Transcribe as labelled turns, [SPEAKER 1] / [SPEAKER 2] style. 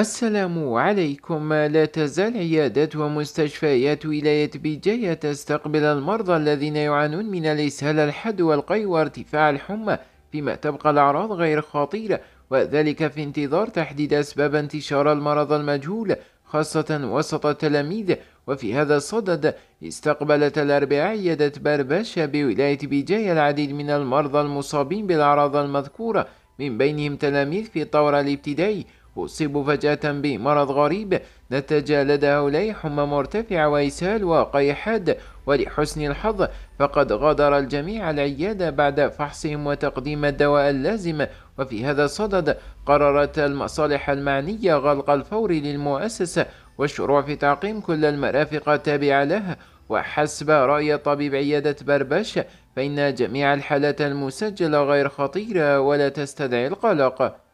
[SPEAKER 1] السلام عليكم لا تزال عيادات ومستشفيات ولاية بيجاية تستقبل المرضى الذين يعانون من الإسهال الحاد والقي وارتفاع الحمى فيما تبقى الأعراض غير خطيرة وذلك في انتظار تحديد أسباب انتشار المرض المجهول خاصة وسط التلاميذ وفي هذا الصدد استقبلت الأربعاء عيادة بربشة بولاية بيجاية العديد من المرضى المصابين بالأعراض المذكورة من بينهم تلاميذ في الطور الابتدائي أصيبوا فجأة بمرض غريب نتج لدى هؤلاء حمى مرتفعة وإسهال حاد ولحسن الحظ فقد غادر الجميع العيادة بعد فحصهم وتقديم الدواء اللازم وفي هذا الصدد قررت المصالح المعنية غلق الفور للمؤسسة والشروع في تعقيم كل المرافق التابعة لها وحسب رأي طبيب عيادة بربش فإن جميع الحالات المسجلة غير خطيرة ولا تستدعي القلق